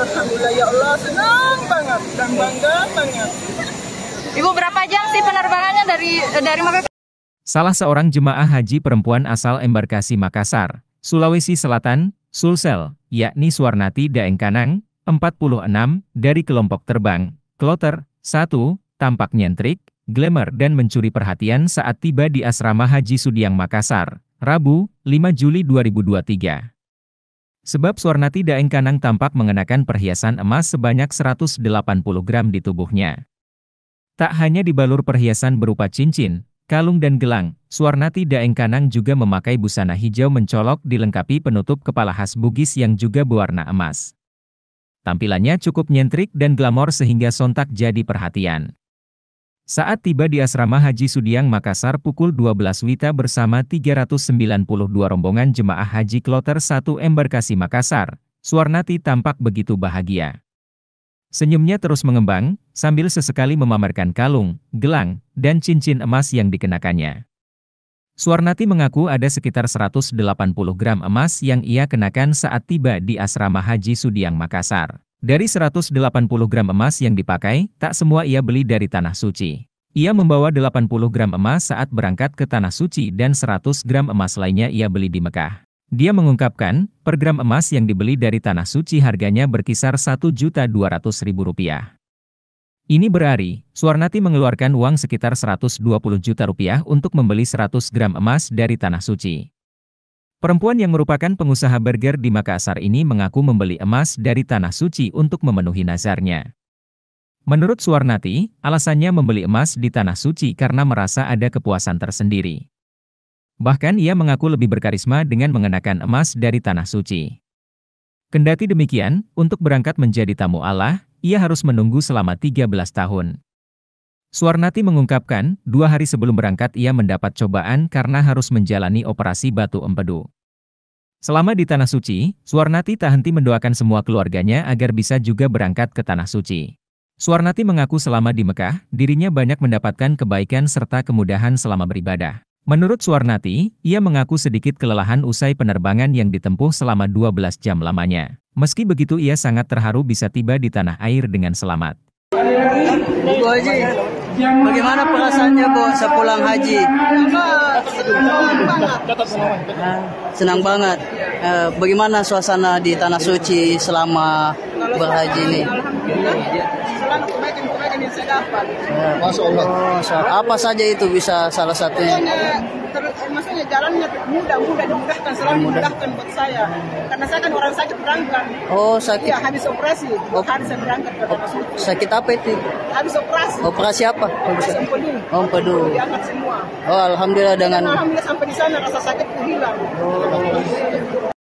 Alhamdulillah ya Allah senang banget dan bangga banget. Ibu berapa jam sih penerbangannya dari eh, dari Makassar? Salah seorang jemaah haji perempuan asal embarkasi Makassar, Sulawesi Selatan, Sulsel, yakni Suwarnati Daengkanang, 46, dari kelompok terbang, kloter, 1, tampak nyentrik, glamour dan mencuri perhatian saat tiba di Asrama Haji Sudiang Makassar, Rabu, 5 Juli 2023. Sebab Swarnati Daeng Kanang tampak mengenakan perhiasan emas sebanyak 180 gram di tubuhnya. Tak hanya dibalur perhiasan berupa cincin, kalung dan gelang, Swarnati Daeng Kanang juga memakai busana hijau mencolok dilengkapi penutup kepala khas Bugis yang juga berwarna emas. Tampilannya cukup nyentrik dan glamor sehingga sontak jadi perhatian. Saat tiba di Asrama Haji Sudiang Makassar pukul 12 Wita bersama 392 rombongan jemaah haji kloter 1 embarkasi Makassar, Suarnati tampak begitu bahagia. Senyumnya terus mengembang, sambil sesekali memamerkan kalung, gelang, dan cincin emas yang dikenakannya. Suarnati mengaku ada sekitar 180 gram emas yang ia kenakan saat tiba di Asrama Haji Sudiang Makassar. Dari 180 gram emas yang dipakai, tak semua ia beli dari Tanah Suci. Ia membawa 80 gram emas saat berangkat ke Tanah Suci dan 100 gram emas lainnya ia beli di Mekah. Dia mengungkapkan, per gram emas yang dibeli dari Tanah Suci harganya berkisar Rp1.200.000. Ini berarti, Suwarnati mengeluarkan uang sekitar 120 juta rupiah untuk membeli 100 gram emas dari Tanah Suci. Perempuan yang merupakan pengusaha burger di Makassar ini mengaku membeli emas dari Tanah Suci untuk memenuhi nazarnya. Menurut Suwarnati, alasannya membeli emas di Tanah Suci karena merasa ada kepuasan tersendiri. Bahkan ia mengaku lebih berkarisma dengan mengenakan emas dari Tanah Suci. Kendati demikian, untuk berangkat menjadi tamu Allah, ia harus menunggu selama 13 tahun. Suarnati mengungkapkan, dua hari sebelum berangkat ia mendapat cobaan karena harus menjalani operasi batu empedu. Selama di Tanah Suci, Suwarnati tak henti mendoakan semua keluarganya agar bisa juga berangkat ke Tanah Suci. Suwarnati mengaku selama di Mekah, dirinya banyak mendapatkan kebaikan serta kemudahan selama beribadah. Menurut Suwarnati, ia mengaku sedikit kelelahan usai penerbangan yang ditempuh selama 12 jam lamanya. Meski begitu ia sangat terharu bisa tiba di tanah air dengan selamat. Bu Haji, bagaimana perasaannya Bu sepulang haji? Senang banget. Eh, bagaimana suasana di Tanah Suci selama berhaji ini? Ya, masya Allah. Masya Allah. Apa saja itu bisa salah satunya? Maksudnya jalannya mudah, mudah dimudahkan, selalu mudah. dimudahkan buat saya. Karena saya kan orang sakit berangkat. Oh sakit. Iya, habis operasi. Oh. Hari saya berangkat ke oh. Sakit apa itu? Habis operasi. Operasi apa? Operasi empedu. Oh, empedu. Diangkat semua. Oh, alhamdulillah dengan. Alhamdulillah sampai di sana rasa sakit hilang. Oh.